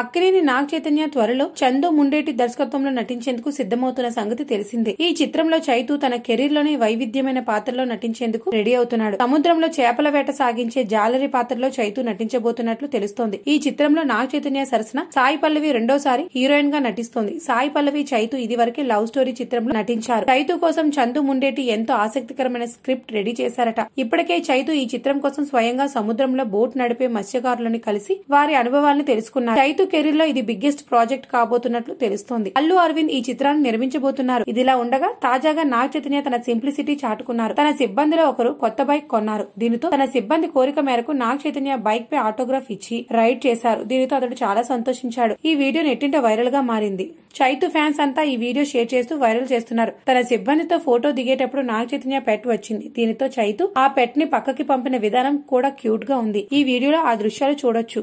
అక్కినేని నాగ్ చైతన్య త్వరలో చందు ముండేటి దర్శకత్వంలో నటించేందుకు సిద్దమవుతున్న సంగతి తెలిసిందే ఈ చిత్రంలో చైతు తన కెరీర్ లోనే వైవిధ్యమైన పాత్రలో నటించేందుకు రెడీ అవుతున్నాడు సముద్రంలో చేపల వేట సాగించే జాలరి పాత్రలో చైతు నటించబోతున్నట్లు తెలుస్తోంది ఈ చిత్రంలో నాగ్ చైతన్య సరసన సాయి పల్లవి రెండోసారి హీరోయిన్ గా నటిస్తోంది సాయి పల్లవి చైతు వరకే లవ్ స్టోరీ చిత్రంలో నటించారు చైతు కోసం చందు ముండేటి ఎంతో ఆసక్తికరమైన స్క్రిప్ట్ రెడీ చేశారట ఇప్పటికే చైతు ఈ చిత్రం కోసం స్వయంగా సముద్రంలో బోట్ నడిపే మత్స్యకారులను కలిసి వారి అనుభవాలను తెలుసుకున్నారు చైతు అల్లుడు కెరీర్ లో ఇది బిగ్గెస్ట్ ప్రాజెక్ట్ కాబోతున్నట్లు తెలుస్తోంది అల్లు అరవింద్ ఈ చిత్రాన్ని నిర్మించబోతున్నారు ఇదిలా ఉండగా తాజాగా నాగ్ చైతన్య తన సింప్లిసిటీ చాటుకున్నారు తన సిబ్బందిలో ఒకరు కొత్త బైక్ కొన్నారు దీనితో తన సిబ్బంది కోరిక మేరకు నాగ్ చైతన్య బైక్ పై ఆటోగ్రాఫ్ ఇచ్చి రైడ్ చేశారు దీనితో అతడు చాలా సంతోషించాడు ఈ వీడియో నెట్టింట వైరల్ గా మారింది చైతు ఫ్యాన్స్ అంతా ఈ వీడియో షేర్ చేస్తూ వైరల్ చేస్తున్నారు తన సిబ్బందితో ఫోటో దిగేటప్పుడు నాగ చైతన్య పెట్ వచ్చింది దీనితో చైతు ఆ పెట్ ని పక్కకి పంపిన విధానం కూడా క్యూట్ గా ఉంది ఈ వీడియోలో ఆ దృశ్యాలు చూడొచ్చు